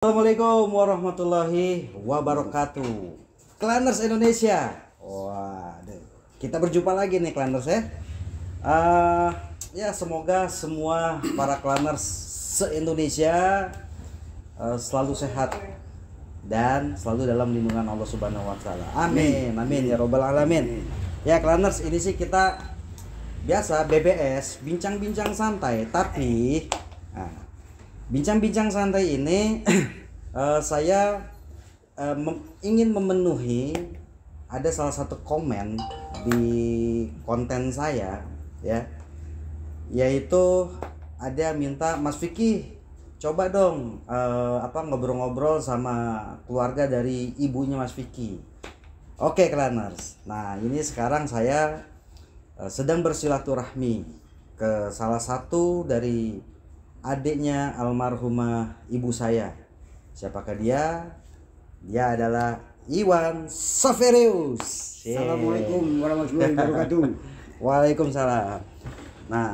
Assalamualaikum warahmatullahi wabarakatuh. Klaners Indonesia. Waduh. Kita berjumpa lagi nih Klaners ya. Uh, ya semoga semua para Klaners se-Indonesia uh, selalu sehat dan selalu dalam lindungan Allah Subhanahu wa taala. Amin. Amin ya robbal alamin. Ya Klaners ini sih kita biasa BBS bincang-bincang santai tapi ah, bincang-bincang santai ini uh, saya uh, ingin memenuhi ada salah satu komen di konten saya ya yaitu ada minta Mas Vicky coba dong uh, apa ngobrol-ngobrol sama keluarga dari ibunya Mas Vicky oke okay, Klaners nah ini sekarang saya uh, sedang bersilaturahmi ke salah satu dari adiknya almarhumah ibu saya. Siapakah dia? Dia adalah Iwan Saverius Assalamualaikum warahmatullahi wabarakatuh. Waalaikumsalam. Nah,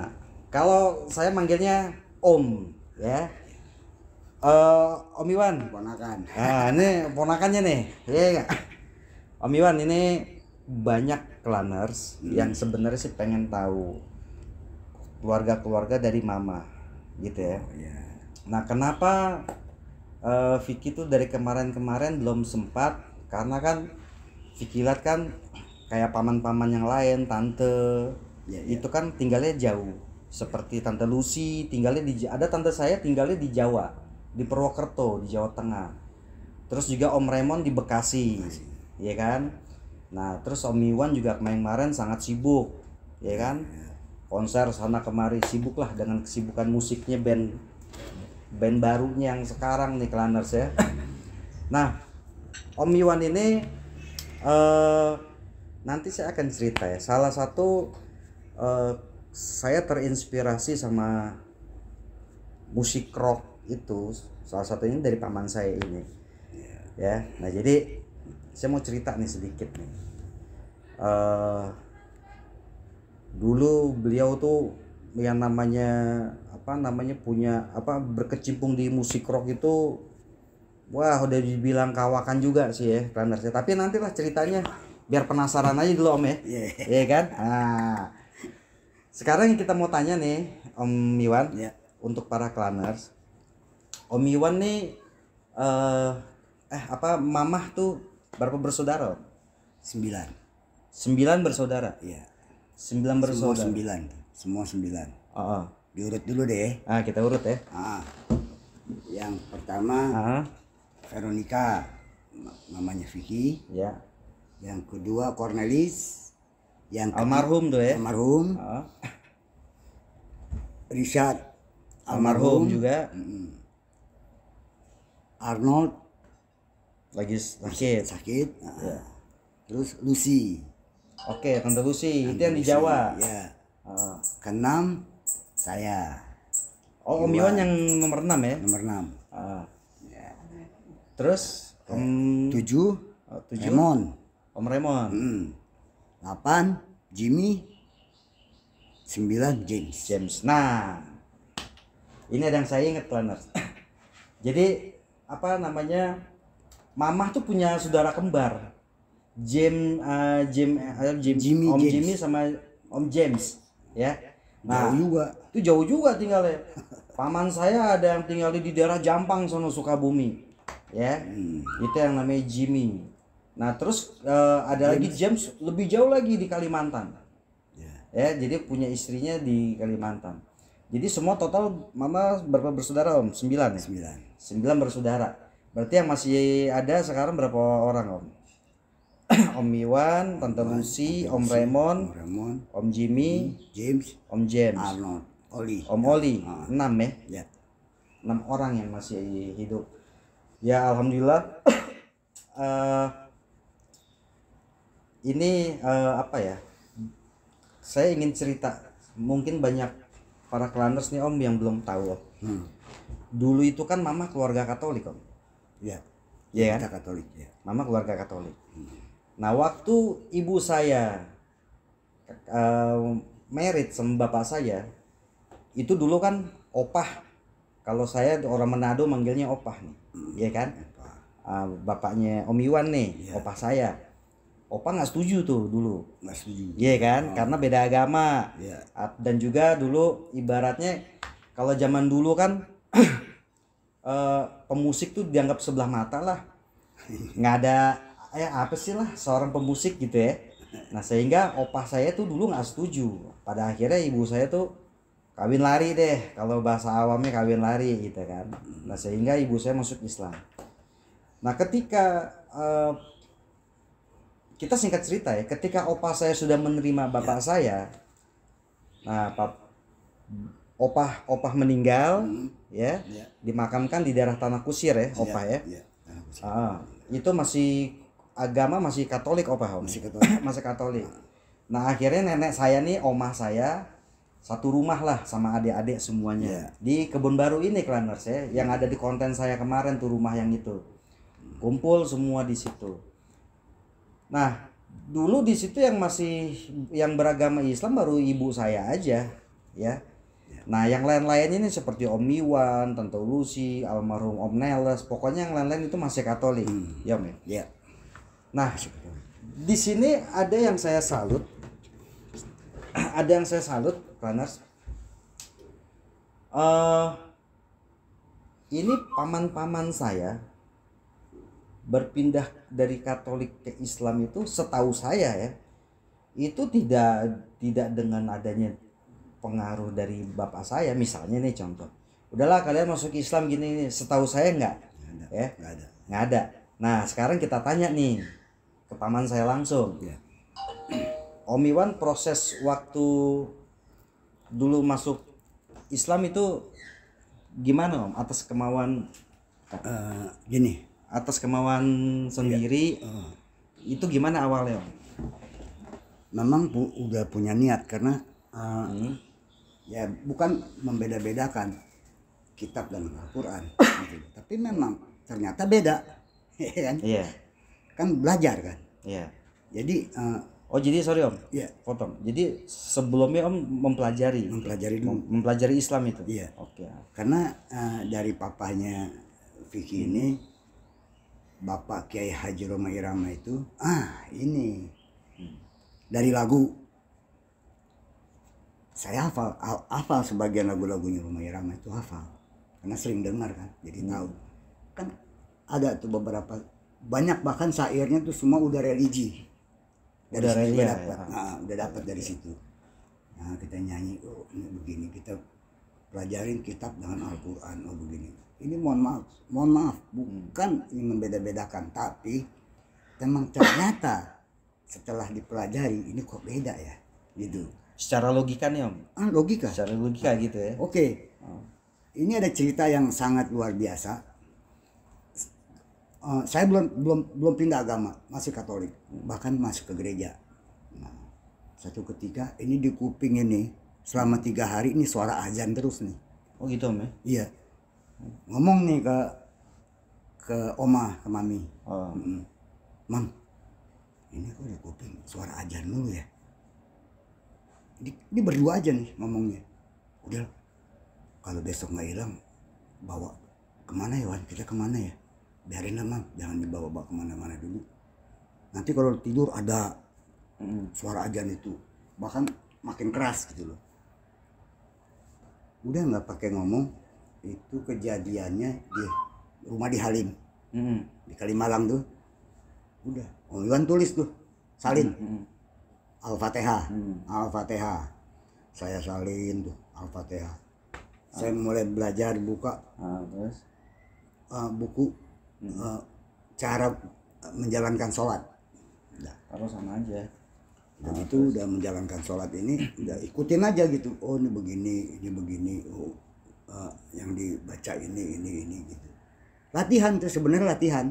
kalau saya manggilnya Om, ya. Uh, Om Iwan. Ponakan. Nah, ini ponakannya nih. Iya yeah. Om Iwan ini banyak klaners hmm. yang sebenarnya sih pengen tahu keluarga-keluarga dari mama gitu ya. Yeah. Nah, kenapa uh, Vicky tuh dari kemarin-kemarin belum sempat karena kan Vicky lihat kan kayak paman-paman yang lain, tante yeah, yeah. itu kan tinggalnya jauh. Seperti tante Lucy tinggalnya di ada tante saya tinggalnya di Jawa, di Purwokerto, di Jawa Tengah. Terus juga Om Raymond di Bekasi. Bekasi. Ya kan? Nah, terus Om Iwan juga kemarin-kemarin sangat sibuk, ya kan? Yeah konser sana kemari sibuklah dengan kesibukan musiknya band band barunya yang sekarang nih Klaners ya nah Om Iwan ini uh, nanti saya akan cerita ya salah satu uh, saya terinspirasi sama musik rock itu salah satunya dari paman saya ini ya nah jadi saya mau cerita nih sedikit nih uh, dulu beliau tuh yang namanya apa namanya punya apa berkecimpung di musik rock itu wah udah dibilang kawakan juga sih ya Flandersnya tapi nantilah ceritanya biar penasaran aja dulu om ya yeah. ya iya kan nah sekarang kita mau tanya nih om mIwan yeah. untuk para Klaners om mIwan nih uh, eh apa mamah tuh berapa bersaudara om? sembilan sembilan bersaudara iya yeah. Sembilan bersaudara. Semua sembilan. Semua sembilan. Uh -uh. Diurut dulu deh. Ah, kita urut ya. Ah. Yang pertama uh Veronica, mamanya Vicky. Ya. Yang kedua Cornelis. Yang almarhum tuh ya. Almarhum. Uh Richard almarhum, almarhum juga. Mm Arnold lagi sakit. Sakit. Nah. Ya. Terus Lucy. Oke, tante Lucy, tante itu yang Lucy, di Jawa. Iya. Uh. Keenam saya. Oh, Om Iwan yang nomor enam ya? Nomor enam. Uh. Ya. Terus om Tujuh, oh, tujuh. Raymond. Om Raymond. Hmm. Delapan, Jimmy. Sembilan James. James. Nah. Ini ada yang saya ingat planners. Jadi apa namanya? Mamah tuh punya saudara kembar. Jim uh, Jim uh, Jim Jimmy Om James. Jimmy sama Om James ya. Nah, jauh juga. Itu jauh juga tinggalnya. Paman saya ada yang tinggal di daerah Jampang sono Sukabumi. Ya. Hmm. Itu yang namanya Jimmy. Nah, terus uh, ada James. lagi James lebih jauh lagi di Kalimantan. Yeah. Ya, jadi punya istrinya di Kalimantan. Jadi semua total mama berapa bersaudara om? Sembilan ya? Sembilan. Sembilan bersaudara. Berarti yang masih ada sekarang berapa orang om? Om Iwan, Tante Lucy, Om Raymond, Om, Raymond, Om Jimmy, James, Om James, Arnold, Oli, Om Oli, ah. enam ya? ya, enam orang yang masih hidup. Ya alhamdulillah. uh, ini uh, apa ya? Saya ingin cerita. Mungkin banyak para klaners nih Om yang belum tahu. Om. Hmm. Dulu itu kan Mama keluarga Katolik Om. Ya. Ya, Iya kan? Katolik ya. Mama keluarga Katolik. Hmm Nah, waktu ibu saya uh, merit sama bapak saya, itu dulu kan opah. Kalau saya orang Manado manggilnya opah nih, hmm. ya kan? Uh, bapaknya Om Iwan nih, ya. opah saya. Opah nggak setuju tuh dulu. Nggak Iya kan? Oh. Karena beda agama. Yeah. Dan juga dulu ibaratnya kalau zaman dulu kan uh, pemusik tuh dianggap sebelah mata lah. Nggak ada ayah apa sih lah seorang pemusik gitu ya nah sehingga opah saya tuh dulu nggak setuju pada akhirnya ibu saya tuh kawin lari deh kalau bahasa awamnya kawin lari gitu kan nah sehingga ibu saya masuk Islam nah ketika uh, kita singkat cerita ya, ketika opah saya sudah menerima bapak ya. saya, nah pap, opah opah meninggal, hmm. ya, ya, dimakamkan di daerah tanah kusir ya, opah ya, ya, ya. Tanah Ah, itu masih agama masih Katolik opah om. masih Katolik masih Katolik nah akhirnya nenek saya nih omah saya satu rumah lah sama adik-adik semuanya yeah. di kebun baru ini Klaners ya yang ada di konten saya kemarin tuh rumah yang itu kumpul semua di situ nah dulu di situ yang masih yang beragama Islam baru ibu saya aja ya iya. Nah, yang lain-lain ini seperti Om Miwan, Tante Lucy, almarhum Om Neles, pokoknya yang lain-lain itu masih Katolik. Hmm. Ya, Om. Ya. Yeah. Nah, di sini ada yang saya salut. Ada yang saya salut, panas Uh, eh, ini paman-paman saya berpindah dari Katolik ke Islam itu setahu saya ya. Itu tidak tidak dengan adanya pengaruh dari bapak saya misalnya nih contoh. Udahlah kalian masuk Islam gini setahu saya nggak? Ya? Nggak ada. Nggak ada. Nah sekarang kita tanya nih ke paman saya langsung. Ya. Om Iwan proses waktu dulu masuk Islam itu gimana Om atas kemauan uh, gini atas kemauan sendiri ya. uh. itu gimana awalnya Om? Memang pu udah punya niat karena uh, hmm. ya bukan membeda-bedakan kitab dan Al-Qur'an gitu. Tapi memang ternyata beda. Iya. Kan? yeah kan belajar kan iya jadi uh, oh jadi sorry om iya potong jadi sebelumnya om mempelajari gitu? mempelajari dulu mempelajari Islam itu iya oke okay. karena uh, dari papanya Vicky hmm. ini Bapak Kiai Haji Roma Irama itu ah ini hmm. dari lagu saya hafal hafal sebagian lagu-lagunya Roma Irama itu hafal karena sering dengar kan jadi hmm. tahu kan ada tuh beberapa banyak bahkan syairnya tuh semua udah religi dari udah religi ya, ya. nah, udah dapat dari iya. situ nah kita nyanyi oh ini begini kita pelajarin kitab dengan Al-Quran oh begini ini mohon maaf mohon maaf bukan ini membeda-bedakan tapi memang ternyata setelah dipelajari ini kok beda ya gitu secara logikanya om ah logika secara logika gitu ya oke okay. Oh. ini ada cerita yang sangat luar biasa Eh, saya belum belum belum pindah agama masih Katolik bahkan masuk ke gereja nah, satu ketika ini di kuping ini selama tiga hari ini suara azan terus nih oh gitu om ya iya ngomong nih ke ke oma ke mami oh. mam ini kok di kuping suara azan dulu ya ini, ini berdua aja nih ngomongnya udah kalau besok nggak hilang bawa kemana ya Wan kita kemana ya biarin lah jangan dibawa-bawa kemana-mana dulu nanti kalau tidur ada suara ajan itu bahkan makin keras gitu loh udah nggak pakai ngomong itu kejadiannya di rumah di Halim hmm. di Kalimalang tuh udah Om Iwan tulis tuh salin hmm. Al-Fatihah hmm. Al-Fatihah saya salin tuh Al-Fatihah saya ah. mulai belajar buka ah, terus? Uh, buku Eh, cara eh, menjalankan sholat. Nah. Ya, Kalau sama aja. Dan nah, itu udah menjalankan sholat ini udah ikutin aja gitu. Oh ini begini, ini begini. Oh uh, yang dibaca ini, ini, ini gitu. Latihan tuh sebenarnya latihan.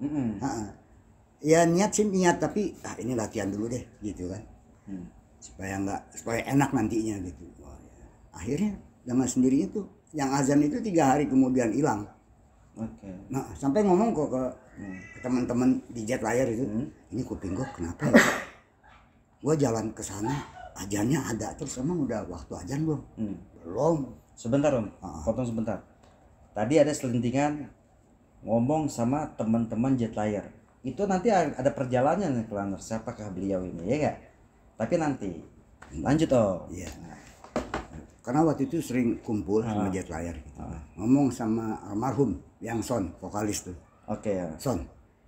Mm Ya niat sih niat tapi ah ini latihan dulu deh gitu kan. Hmm. Supaya nggak supaya enak nantinya gitu. Oh, ya. Akhirnya dengan sendirinya tuh yang azan itu tiga hari kemudian hilang. Oke. Nah, sampai ngomong kok ke, hmm. ke teman-teman di jet layar itu, hmm. ini kuping gue kenapa? Ya? gue jalan ke sana, ajannya ada terus emang udah waktu ajan belum? Hmm. Belum. Sebentar om, uh huh potong sebentar. Tadi ada selentingan ngomong sama teman-teman jet layar. Itu nanti ada perjalanan ke Laners, siapakah beliau ini ya gak? Tapi nanti hmm. lanjut om. Iya. Yeah karena waktu itu sering kumpul uh. sama ah. jet layar gitu. Ah. ngomong sama almarhum yang son vokalis tuh oke okay. Ya. son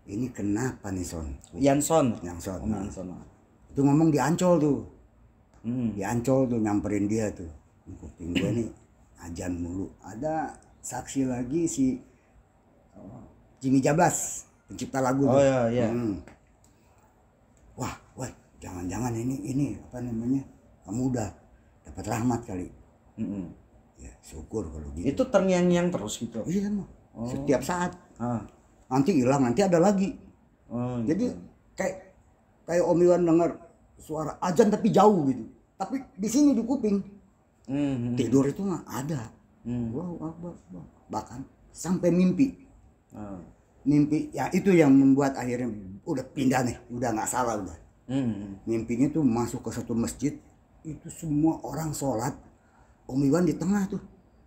ini kenapa nih son yang son yang son, oh, nah. son. Ah. itu ngomong di ancol tuh hmm. di ancol tuh nyamperin dia tuh kuping gue nih ajan mulu ada saksi lagi si oh, Jimmy Jablas pencipta lagu oh, iya, iya. Hmm. wah wah jangan-jangan ini ini apa namanya kamu udah dapat rahmat kali mm -hmm. ya syukur kalau gitu itu terngiang-ngiang terus gitu iya mah oh. setiap saat ah. nanti hilang nanti ada lagi oh, gitu. jadi kayak kayak Om Iwan dengar suara ajan tapi jauh gitu tapi di sini di kuping mm -hmm. tidur itu mah ada mm. wow, wow, wow, bahkan sampai mimpi ah. mimpi ya itu yang membuat akhirnya udah pindah nih udah nggak salah udah mm -hmm. mimpinya tuh masuk ke satu masjid itu semua orang sholat Om Iwan di tengah tuh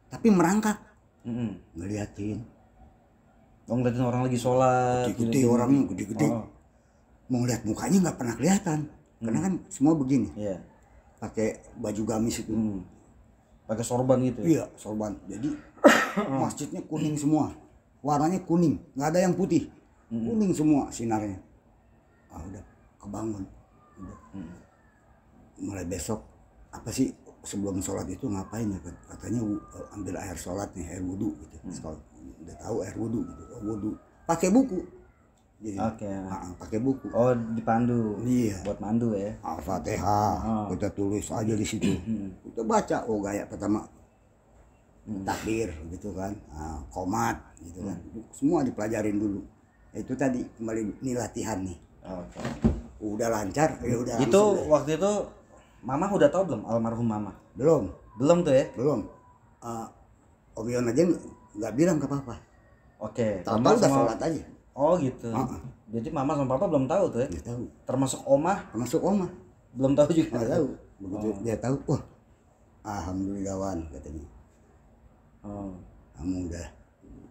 tapi merangkak mm -hmm. ngeliatin oh ngeliatin orang lagi sholat gede-gede orangnya gede-gede oh. mau lihat mukanya nggak pernah kelihatan mm. karena kan semua begini yeah. pakai baju gamis itu mm. pakai sorban gitu ya? iya sorban jadi masjidnya kuning semua warnanya kuning nggak ada yang putih mm. kuning semua sinarnya ah udah kebangun udah mm. mulai besok apa sih sebelum sholat itu ngapain ya kan? katanya eh, ambil air sholat nih air wudhu gitu hmm. udah tahu air wudhu gitu oh, wudhu pakai buku oke okay. Ah, ah, pakai buku oh dipandu iya buat mandu ya al-fatihah oh. kita tulis aja di situ hmm. kita baca oh gaya pertama hmm. takbir gitu kan ah, komat gitu kan hmm. semua dipelajarin dulu itu tadi kembali ini latihan nih okay. udah lancar ya udah itu waktu itu Mama udah tau belum almarhum Mama? Belum. Belum tuh ya? Belum. Uh, eh, Om aja nggak bilang ke Papa. Oke. Okay. Papa udah sama... sholat aja. Oh gitu. Uh -uh. Jadi Mama sama Papa belum tahu tuh ya? Nggak tahu. Termasuk Oma? Termasuk Oma. Belum tahu juga. Nggak tahu. Begitu oh. dia tahu, wah Alhamdulillah wan katanya. Oh. Kamu udah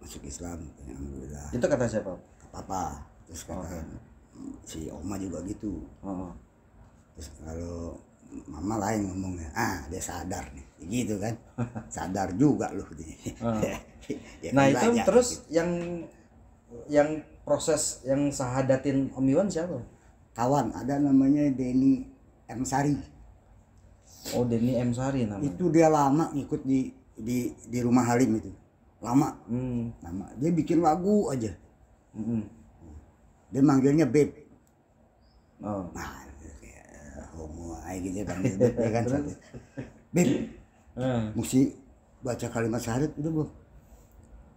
masuk Islam, katanya, Alhamdulillah. Itu kata siapa? Papa. Terus kata oh. si Oma juga gitu. Oh. Terus kalau mama lain ngomongnya ah dia sadar nih gitu kan sadar juga loh ah. ya, nah itu aja, ya. terus gitu. yang yang proses yang sahadatin Om Iwan siapa kawan ada namanya Denny M Sari oh Denny M Sari namanya itu dia lama ngikut di di di rumah Halim itu lama hmm. lama dia bikin lagu aja hmm. dia manggilnya Beb oh. nah homo ayo gini bang ya kan bib mesti hmm. baca kalimat syahadat itu bu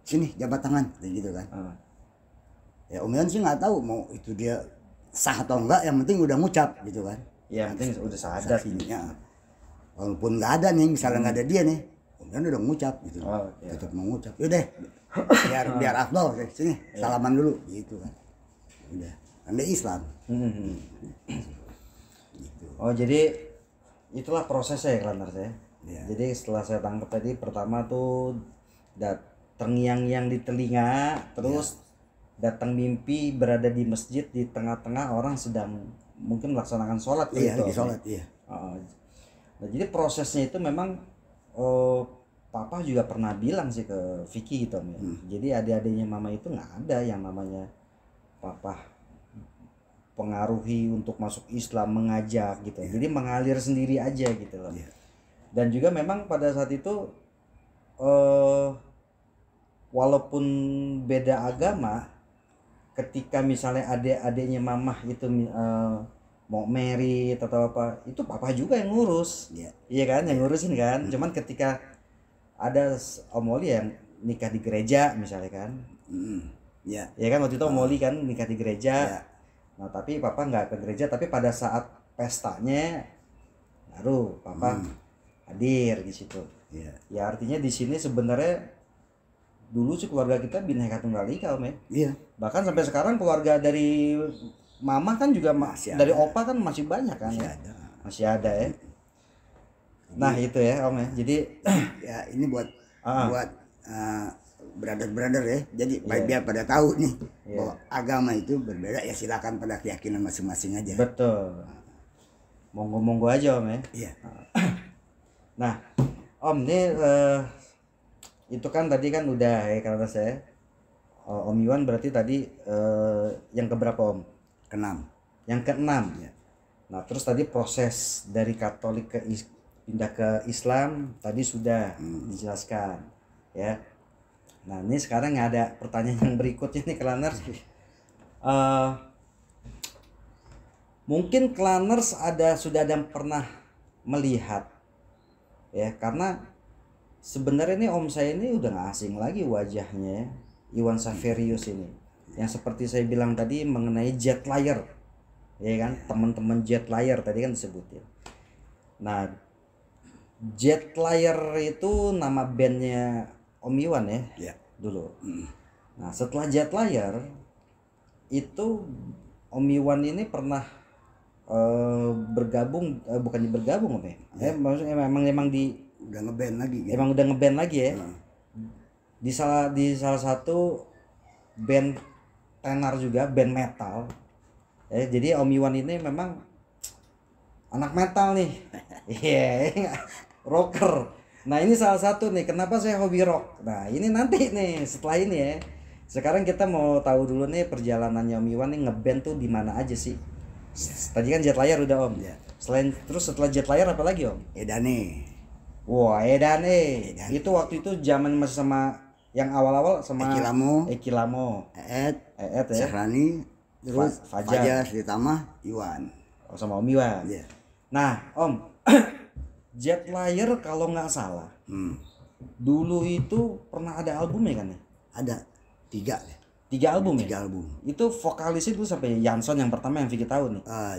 sini jabat tangan kayak gitu kan uh. ya umian sih nggak tahu mau itu dia sah atau enggak yang penting udah ngucap gitu kan ya yang penting udah syahadat ya. walaupun nggak ada nih misalnya nggak hmm. ada dia nih om Yon udah ngucap gitu oh, iya. tetap mengucap yaudah biar biar afdol sini iya. salaman dulu gitu kan udah anda Islam hmm. hmm oh jadi itulah prosesnya ya Klaners ya yeah. jadi setelah saya tangkap tadi pertama tuh dat terngiang yang di telinga terus yeah. datang mimpi berada di masjid di tengah-tengah orang sedang mungkin melaksanakan sholat yeah, gitu Iya sholat iya yeah. Oh, nah, jadi prosesnya itu memang oh, papa juga pernah bilang sih ke Vicky gitu ya. Hmm. Jadi adik-adiknya mama itu nggak ada yang namanya papa pengaruhi untuk masuk Islam mengajak gitu yeah. jadi mengalir sendiri aja gitu loh yeah. dan juga memang pada saat itu uh, walaupun beda agama ketika misalnya adik-adiknya mamah itu uh, mau merit atau apa itu papa juga yang ngurus yeah. iya kan yang ngurusin kan mm. cuman ketika ada om Oli yang nikah di gereja misalnya kan mm. yeah. ya iya kan waktu itu om Oli ah. kan nikah di gereja yeah. Nah, tapi papa nggak ke gereja, tapi pada saat pestanya baru papa hmm. hadir di situ. Yeah. Ya artinya di sini sebenarnya dulu sih keluarga kita bineka tunggal ika om ya. Iya. Bahkan sampai sekarang keluarga dari mama kan juga masih ada. dari opa kan masih banyak kan masih ya. Ada. Masih ada ya. Nah itu ya om ya. Jadi ya ini buat uh -uh. buat uh, brother-brother ya. Jadi yeah. biar pada tahu nih yeah. bahwa agama itu berbeda ya silakan pada keyakinan masing-masing aja. Betul. Monggo-monggo aja Om ya. Iya. Yeah. Nah, Om ini uh, itu kan tadi kan udah ya kata saya. Uh, om Iwan berarti tadi uh, yang keberapa Om? Keenam. Yang keenam. ya. Nah, terus tadi proses dari Katolik ke pindah ke Islam tadi sudah hmm. dijelaskan ya Nah ini sekarang ada pertanyaan yang berikutnya nih Klaners. Uh, mungkin Klaners ada sudah ada pernah melihat ya karena sebenarnya ini om saya ini udah gak asing lagi wajahnya ya, Iwan Saverius ini yang seperti saya bilang tadi mengenai jet layer ya kan teman-teman jet layer tadi kan disebutin nah jet layer itu nama bandnya Om Iwan ya, ya. dulu. Hmm. Nah setelah Jet Layar itu Om Iwan ini pernah uh, bergabung uh, bukan bergabung ya, ya. Eh, maksudnya memang emang di udah ngeband lagi. Ya? Emang udah ngeband lagi ya. Hmm. Di salah di salah satu band tenar juga band metal. Eh, jadi Om Iwan ini memang anak metal nih. Iya, yeah, rocker Nah ini salah satu nih kenapa saya hobi rock. Nah ini nanti nih setelah ini ya. Sekarang kita mau tahu dulu nih perjalanan Yomiwan nih ngeband tuh di mana aja sih? Tadi kan jet layar udah om. Ya. Selain terus setelah jet layar apa lagi om? Edane. Wah Edane. Itu waktu itu zaman masih sama yang awal-awal sama Ekilamo. Ekilamo. Eet. Eet ya. Cerani, Terus Fajar. Fajar Sritama Iwan. Oh, sama Om Iwan. Yeah. Nah Om nah, Jet Layer kalau nggak salah. Hmm. Dulu itu pernah ada album ya kan ya? Ada tiga ya. Tiga album tiga ya? Tiga album. Itu vokalis itu sampai ya? Yanson yang pertama yang Vicky tahu nih. Uh,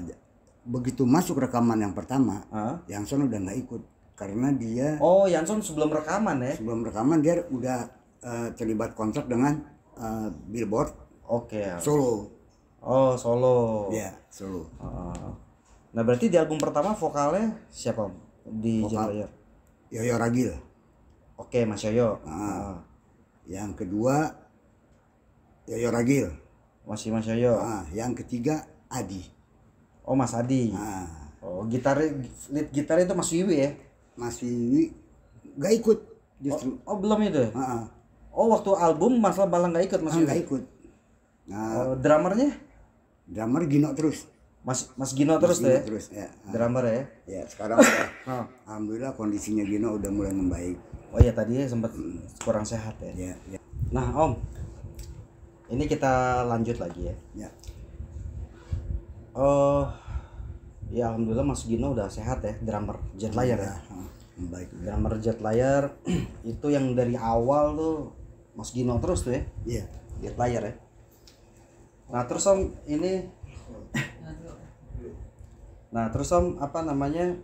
begitu masuk rekaman yang pertama, uh? Yanson udah nggak ikut karena dia. Oh Yanson sebelum rekaman ya? Sebelum rekaman dia udah uh, terlibat kontrak dengan uh, Billboard. Oke. Okay. Ya. Solo. Oh solo. Ya yeah, solo. Uh. Nah berarti di album pertama vokalnya siapa di Jaya Yoyo Ragil. Oke, Mas Yoyo. Nah, Yang kedua Yoyo Ragil. Masih Mas Yoyo. Nah, yang ketiga Adi. Oh, Mas Adi. Nah. Oh, gitar lead gitar itu Mas Wiwi ya? Mas Wiwi gak ikut justru. Oh, oh belum itu. Nah, oh, waktu album Mas Balang gak ikut Mas ah, Gak ikut. Nah, oh, drummernya? Drummer Gino terus. Mas Mas Gino terus Mas Gino tuh ya. Terus ya. Drummer ya. Ya, sekarang udah alhamdulillah kondisinya Gino udah mulai membaik. Oh iya tadi sempat hmm. kurang sehat ya. Ya, ya. Nah, Om. Ini kita lanjut lagi ya. Ya. Oh. Ya alhamdulillah Mas Gino udah sehat ya, drummer Jet Layer ya. ya. Baik. Drummer Jet Layer itu yang dari awal tuh Mas Gino terus tuh ya. Iya. Jet Layer ya. Nah, terus Om ini Nah, terus Om apa namanya?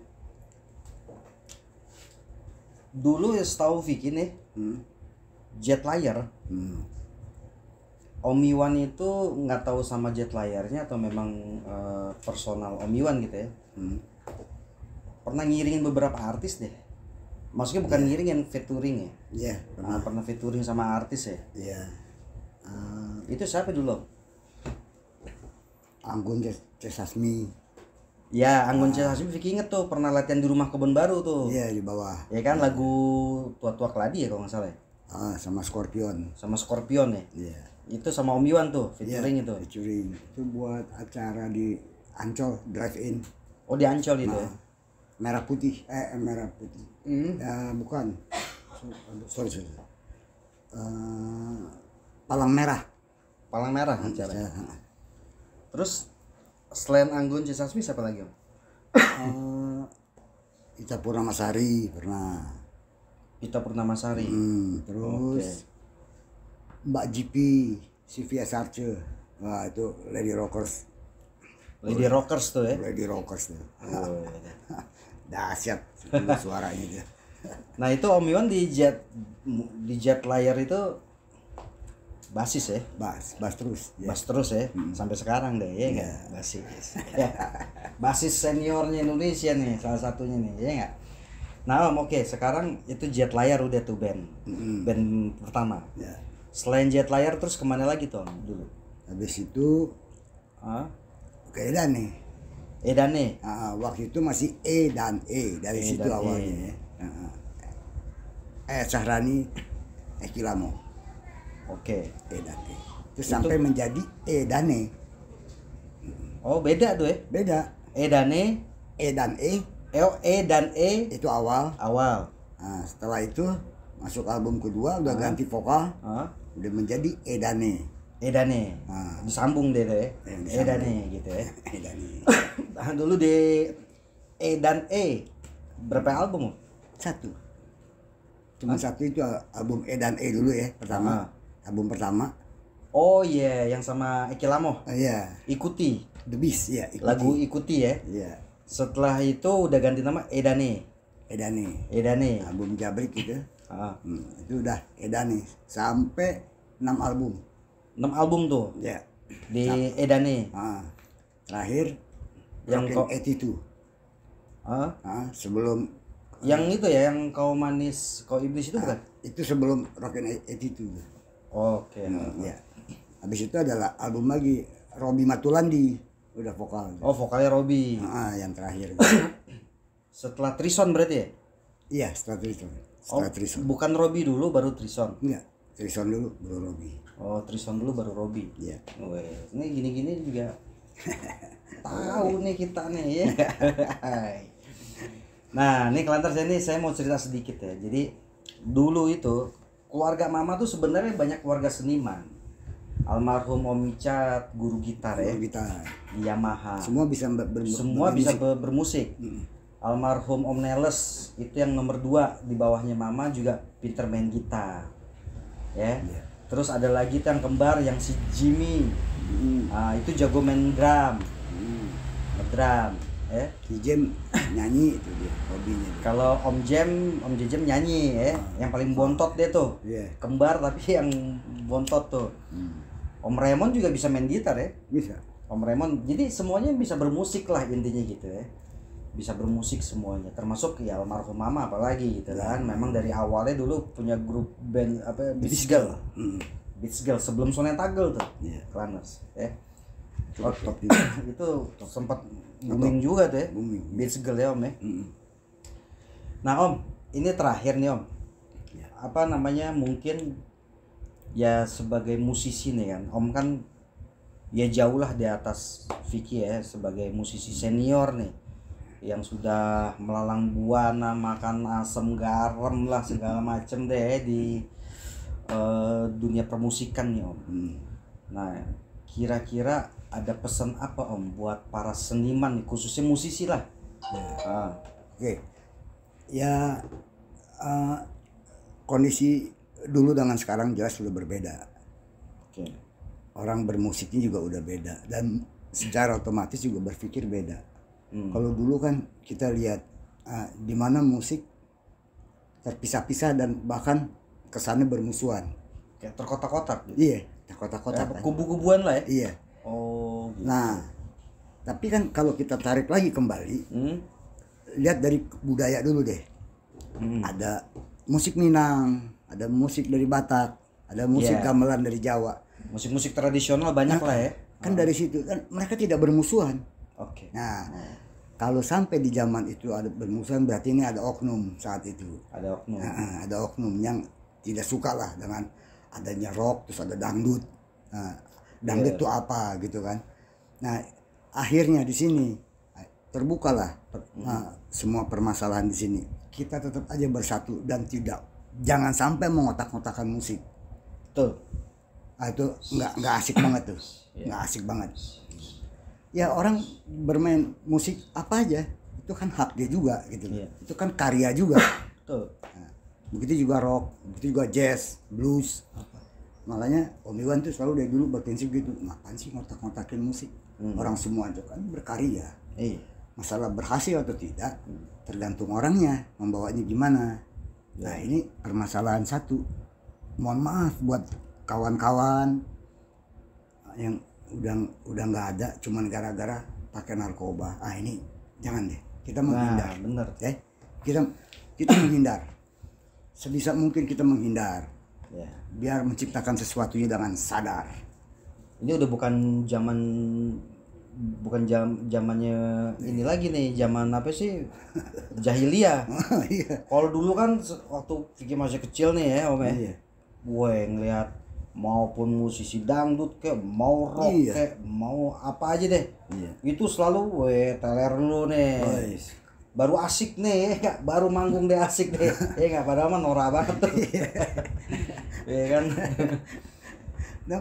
Dulu ya setahu Vicky nih, hmm. jet layer Hmm. Om itu nggak tahu sama jet layarnya atau memang uh, personal omiwan gitu ya. Hmm. Pernah ngiringin beberapa artis deh. Maksudnya bukan yeah. ngiringin featuring ya. Iya, yeah, pernah. Nah, pernah featuring sama artis ya. Iya. Yeah. Uh, itu siapa dulu? Anggun Cesasmi. Ya, Anggun nah. Hasbi Vicky inget tuh pernah latihan di rumah kebun baru tuh. Iya, di bawah. Ya kan lagu tua-tua keladi ya kalau nggak salah. Ya? Ah, sama Scorpion. Sama Scorpion ya. Iya. Itu sama Om Iwan tuh iya, featuring ya, itu. Featuring. Itu buat acara di Ancol Drive In. Oh, di Ancol itu ya? nah, ya. Merah putih, eh, eh merah putih. Hmm. Ya, bukan. Sorry, sorry. Uh, palang merah. Palang merah acara. Ya. Terus selain Anggun Cisasmi siapa lagi om? Uh, Ita Masari pernah. Ita Masari. Hmm, terus okay. Mbak GP, Sylvia Sarce. Wah itu Lady Rockers. Lady Rockers tuh ya? Lady Rockers tuh. Oh. Dahsyat suaranya dia. nah itu Om Iwan di jet di jet layar itu basis ya bas bas terus yeah. bas terus ya hmm. sampai sekarang deh ya enggak iya, yeah. basis ya. basis seniornya Indonesia nih salah satunya nih ya enggak nah oke okay. sekarang itu jet layar udah tuh band hmm. band pertama yeah. selain jet layar terus kemana lagi tuh dulu habis itu huh? ke Edan nih Edan nih uh, waktu itu masih E dan E dari e situ e. awalnya e. Ya. Uh, eh Sahrani eh, Oke. Okay. Edane. Terus itu... sampai menjadi edane. Oh beda tuh ya? Beda. Edane. E dan E. E, oh, e dan E. Itu awal. Awal. Nah, setelah itu masuk album kedua udah ah. ganti vokal. Ah. Udah menjadi edane. Edane. Nah. Disambung deh deh. Ya, edane gitu ya. edane. Tahan dulu di E dan E. Berapa album? Satu. Cuma ah. satu itu album E dan E dulu ya pertama. Ah album pertama oh iya yeah. yang sama Eki Lamo ah, iya yeah. ikuti The Beast ya yeah, lagu ikuti ya iya setelah itu udah ganti nama Edane Edane Edane album Jabrik gitu ah. hmm, itu udah Edane sampai 6 album 6 album tuh ya yeah. di sampai. Edane ah. terakhir yang kok itu ah? ah sebelum yang itu ya yang kau manis kau iblis itu ah, bukan itu sebelum Rockin' Attitude Oke. Okay. Nah, ya. Habis itu adalah album lagi Robi Matulandi udah vokal. Oh vokalnya Robi. Ah yang terakhir. setelah Trison berarti ya? Iya setelah Trison. Setelah oh, Trison. Bukan Robi dulu baru Trison. Iya Trison dulu baru Robi. Oh Trison dulu baru Robi. Iya. Wes ini gini-gini juga tahu nih kita nih ya. nah ini kelantar saya nih saya mau cerita sedikit ya. Jadi dulu itu keluarga mama tuh sebenarnya banyak keluarga seniman almarhum Om Icat guru gitar ya guru gitar di Yamaha semua bisa ber semua ber bisa ber bermusik hmm. almarhum Om Neles itu yang nomor dua di bawahnya mama juga pinter main gitar ya yeah. terus ada lagi tuh yang kembar yang si Jimmy hmm. nah, itu jago main drum hmm. drum ya eh? si Jem nyanyi itu dia hobinya kalau Om Jem Om Jem nyanyi ya ah. yang paling bontot dia tuh yeah. kembar tapi yang bontot tuh hmm. Om Raymond juga bisa main gitar ya bisa Om Raymond jadi semuanya bisa bermusik lah intinya gitu ya bisa bermusik semuanya termasuk ya almarhum mama apalagi gitu iya. kan memang dari awalnya dulu punya grup band apa Beats Girl Hmm. Beats Girl sebelum Sonetagel tuh yeah. Clanners, ya Cukup okay. top itu sempat booming juga tuh ya booming iya. beats girl ya om ya mm -mm. nah om ini terakhir nih om ya. apa namanya mungkin ya sebagai musisi nih kan om kan ya jauh lah di atas Vicky ya sebagai musisi senior nih yang sudah melalang buana makan asam garam lah segala macem deh ya di uh, dunia permusikan nih om. Hmm. Nah kira-kira ada pesan apa om buat para seniman khususnya musisi lah ya. ah. oke okay. ya uh, kondisi dulu dengan sekarang jelas sudah berbeda okay. orang bermusiknya juga udah beda dan secara otomatis juga berpikir beda hmm. kalau dulu kan kita lihat uh, di mana musik terpisah-pisah dan bahkan kesannya bermusuhan kayak terkotak-kotak gitu? iya terkotak-kotak kubu-kubuan lah ya iya Oh. Nah, tapi kan kalau kita tarik lagi kembali, hmm? lihat dari budaya dulu deh. Hmm. Ada musik Minang, ada musik dari Batak, ada musik yeah. gamelan dari Jawa. Musik-musik tradisional banyak nah, lah ya. Kan oh. dari situ kan mereka tidak bermusuhan. Oke. Okay. Nah, hmm. kalau sampai di zaman itu ada bermusuhan berarti ini ada oknum saat itu. Ada oknum. Nah, eh, ada oknum yang tidak suka lah dengan adanya rock terus ada dangdut. Nah, dangdut itu iya. yeah. apa gitu kan? Nah, akhirnya di sini terbukalah per, hmm. nah, semua permasalahan di sini. Kita tetap aja bersatu dan tidak jangan sampai mengotak otakan musik. tuh Nah, itu nggak nggak asik banget tuh, iya. nggak asik banget. Ya orang bermain musik apa aja itu kan hak dia juga gitu, yeah. itu kan karya juga. tuh nah, begitu juga rock, begitu juga jazz, blues. Apa? Malahnya Om Iwan tuh selalu dari dulu berprinsip gitu, ngapain sih ngotak-ngotakin musik? hmm. orang semua itu kan berkarya iya. masalah berhasil atau tidak tergantung orangnya membawanya gimana iya. nah ini permasalahan satu mohon maaf buat kawan-kawan yang udah udah nggak ada cuman gara-gara pakai narkoba ah ini jangan deh kita nah, menghindar nah, bener ya kita kita menghindar sebisa mungkin kita menghindar yeah. biar menciptakan sesuatunya dengan sadar ini udah bukan zaman bukan jam zamannya ini lagi nih zaman apa sih jahiliyah oh, iya. kalau dulu kan waktu Vicky masih kecil nih ya om ya iya. gue ngeliat maupun musisi dangdut ke mau rock iya. kayak mau apa aja deh iya. itu selalu gue teler dulu nih oh, iya. baru asik nih ya baru manggung deh asik deh ya nggak padahal mah norak banget tuh ya kan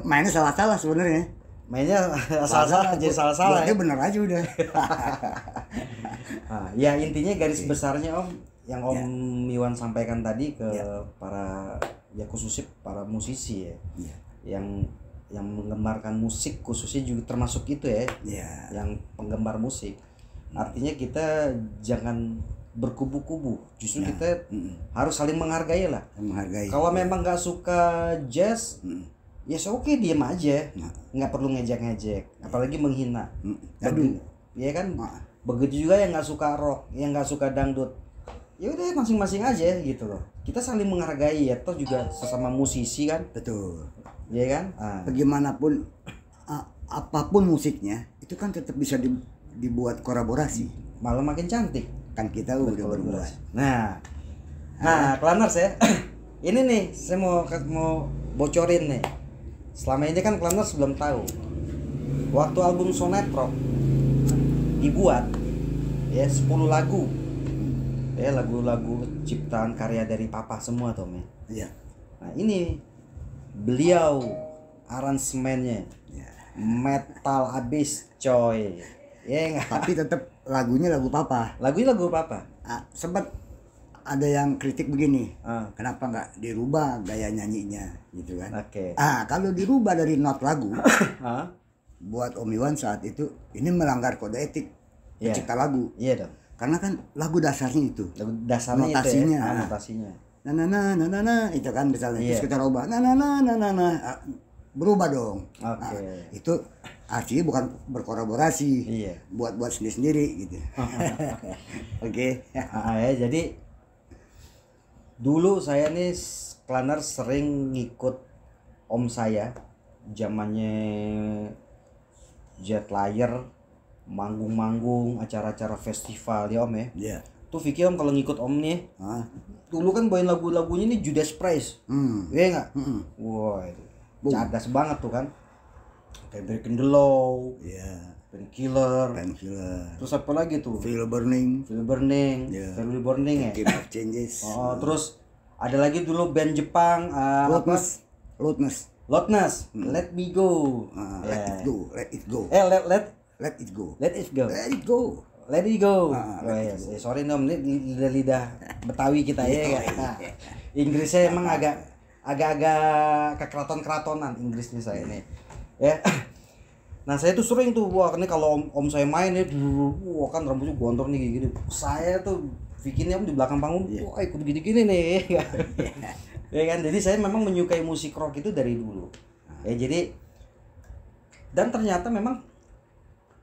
mainnya salah-salah sebenarnya mainnya salah-salah aja salah-salah ya bener aja udah nah, ya intinya garis okay. Iya. besarnya om yang om yeah. Iwan sampaikan tadi ke yeah. para ya khususnya para musisi ya yeah. yang yang menggemarkan musik khususnya juga termasuk itu ya yeah. yang penggemar musik artinya kita jangan berkubu-kubu justru ya. kita mm -mm. harus saling menghargai lah menghargai kalau memang nggak suka jazz mm ya yes, oke okay, diem aja nah. nggak perlu ngejek-ngejek apalagi iya. menghina hmm, Aduh. ya kan ah. begitu juga yang nggak suka rock yang nggak suka dangdut ya udah masing-masing aja gitu loh kita saling menghargai ya toh juga sesama musisi kan betul ya kan nah. bagaimanapun apapun musiknya itu kan tetap bisa dibuat kolaborasi malah makin cantik kan kita udah berbuat nah nah ah. ya ini nih saya mau mau bocorin nih selama ini kan kalian belum tahu waktu album Sonet Rock dibuat ya 10 lagu ya lagu-lagu ciptaan karya dari papa semua Tom ya iya nah ini beliau aransemennya ya. metal abis coy ya tapi tetap lagunya lagu papa lagunya lagu papa ah, sempat ada yang kritik begini uh. kenapa nggak dirubah gaya nyanyinya gitu kan okay. ah kalau dirubah dari not lagu uh. buat Om Iwan saat itu ini melanggar kode etik yeah. pencipta lagu iya yeah, dong karena kan lagu dasarnya itu lagu dasarnya notasinya itu ya? notasinya nah nah nah nah nah, nah itu kan misalnya yeah. terus kita rubah nah nah nah nah nah, nah. berubah dong okay. nah, itu artinya bukan berkolaborasi iya. buat buat sendiri sendiri gitu oke okay. ah, ya, jadi dulu saya nih planner sering ngikut om saya zamannya layer manggung-manggung acara-acara festival ya om ya yeah. tuh Vicky om kalau ngikut om nih tuh dulu kan bawain lagu-lagunya ini Judas Priest hmm. iya nggak Hmm. wah wow, cadas banget tuh kan Kendrick Law yeah. Painkiller. Killer, Terus apa lagi tuh? Feel Burning. Feel Burning. Yeah. Feel Burning ya. Game of Changes. Oh, terus ada lagi dulu band Jepang uh, eh, Lotness. apa? Lotness. Hmm. Let me go. Uh, ah, yeah. Let it go. Let it go. Eh let let let it go. Let it go. Let it go. Let it go. Uh, let oh, yes. It iya go. Sorry nom, lidah lidah Betawi kita ya. kan? Nah, Inggrisnya emang agak agak-agak kekeraton keratonan Inggrisnya saya ini. Ya. Nah saya tuh sering tuh wah ini kalau om, om saya main ya wah kan rambutnya gontor nih gini. Saya tuh bikinnya di belakang panggung yeah. wah ikut gini-gini nih. Ya, kan? ya kan jadi saya memang menyukai musik rock itu dari dulu. Nah, ya jadi dan ternyata memang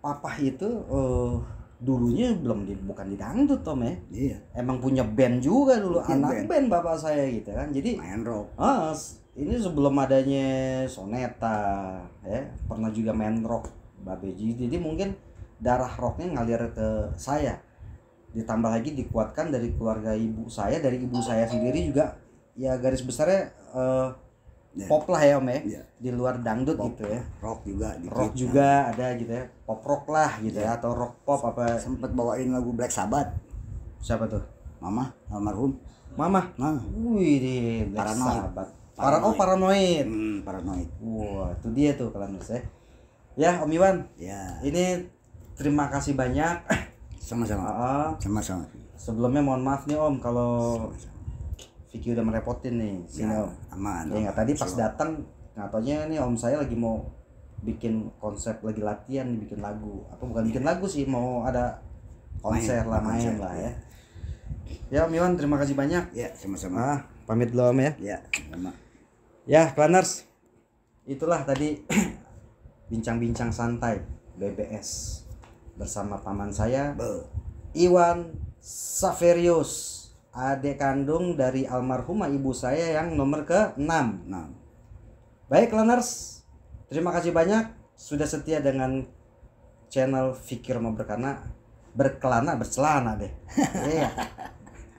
papa itu uh, dulunya belum di, bukan di dangdut Tom ya. Iya. Emang punya band juga dulu, anak band. band bapak saya gitu kan. Jadi main rock. Uh, ini sebelum adanya soneta ya pernah juga main rock babe jadi mungkin darah rocknya ngalir ke saya ditambah lagi dikuatkan dari keluarga ibu saya dari ibu saya sendiri juga ya garis besarnya uh, eh, yeah. pop lah ya om ya yeah. di luar dangdut pop, gitu ya rock juga dikit, rock ya. juga ada gitu ya pop rock lah gitu yeah. ya atau rock pop apa sempet bawain lagu Black Sabbath siapa tuh mama almarhum mama nah wih deh Black Sabbath Oh, paranoid. oh paranoid hmm, paranoid wah wow, itu dia tuh kalau menurut ya Om Iwan ya ini terima kasih banyak sama-sama sama sama-sama sebelumnya mohon maaf nih Om kalau Vicky udah merepotin nih ya, sini Om aman ya nggak tadi pas datang ngatonya nih Om saya lagi mau bikin konsep lagi latihan bikin lagu atau bukan ya. bikin lagu sih mau ada konser main, lah main konser, lah ya iya. ya Om Iwan terima kasih banyak ya sama-sama ah, pamit dulu Om ya ya sama ya planners, itulah tadi bincang-bincang santai BBS bersama paman saya Iwan Saverius adik kandung dari almarhumah ibu saya yang nomor ke 6 baik planners, terima kasih banyak sudah setia dengan channel Fikir mau berkana berkelana berselana deh iya.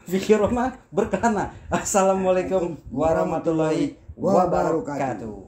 Fikir Ma Berkana. Assalamualaikum warahmatullahi wabarakatuh.